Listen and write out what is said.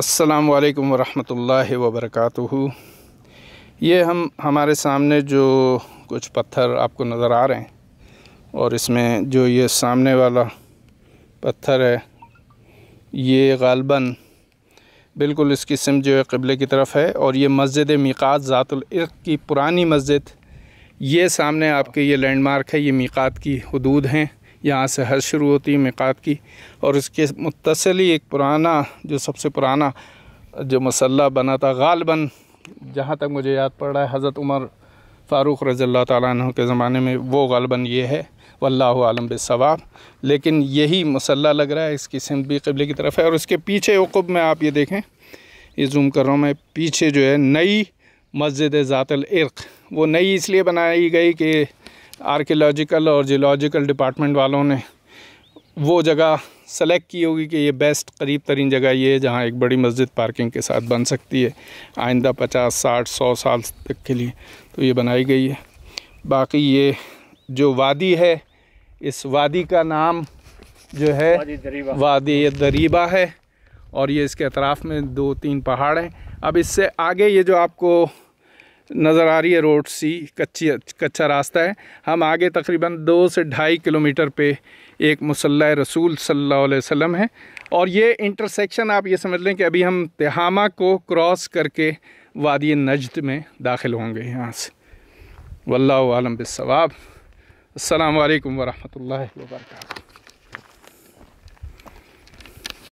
السلام علیکم ورحمۃ اللہ وبرکاتہ یہ ہم ہمارے سامنے جو کچھ پتھر آپ کو نظر آ رہے ہیں اور اس میں جو یہ سامنے والا پتھر ہے یہ غالباً بالکل اس کی جو ہے قبلے کی طرف ہے اور یہ مسجد میقات ذات العق کی پرانی مسجد یہ سامنے آپ کے یہ لینڈ مارک ہے یہ میقات کی حدود ہیں یہاں سے حج شروع ہوتی ہے مقات کی اور اس کے متصل ہی ایک پرانا جو سب سے پرانا جو مسلح بنا تھا غالباً جہاں تک مجھے یاد پڑ رہا ہے حضرت عمر فاروق رضی اللہ تعالیٰ عنہ کے زمانے میں وہ غالباً یہ ہے واللہ عالم بالصواب لیکن یہی مسلح لگ رہا ہے اس کی سمت بھی قبلے کی طرف ہے اور اس کے پیچھے عقب میں آپ یہ دیکھیں یہ زوم کر رہا ہوں میں پیچھے جو ہے نئی مسجد ذات العرق وہ نئی اس لیے بنائی گئی کہ آرکیلوجیکل اور جیولوجیکل ڈپارٹمنٹ والوں نے وہ جگہ سلیکٹ کی ہوگی کہ یہ بیسٹ قریب ترین جگہ یہ ہے جہاں ایک بڑی مسجد پارکنگ کے ساتھ بن سکتی ہے آئندہ پچاس ساٹھ سو سال تک کے لیے تو یہ بنائی گئی ہے باقی یہ جو وادی ہے اس وادی کا نام جو ہے وادی یہ ہے اور یہ اس کے اطراف میں دو تین پہاڑ ہیں اب اس سے آگے یہ جو آپ کو نظر آ رہی ہے روڈ سی کچی کچا راستہ ہے ہم آگے تقریباً دو سے ڈھائی کلومیٹر پہ ایک مسلح رسول صلی اللہ علیہ وسلم ہے اور یہ انٹرسیکشن آپ یہ سمجھ لیں کہ ابھی ہم تہامہ کو کراس کر کے وادی نجد میں داخل ہوں گے یہاں سے واللہ عالم بالصواب السلام علیکم ورحمۃ اللہ وبرکاتہ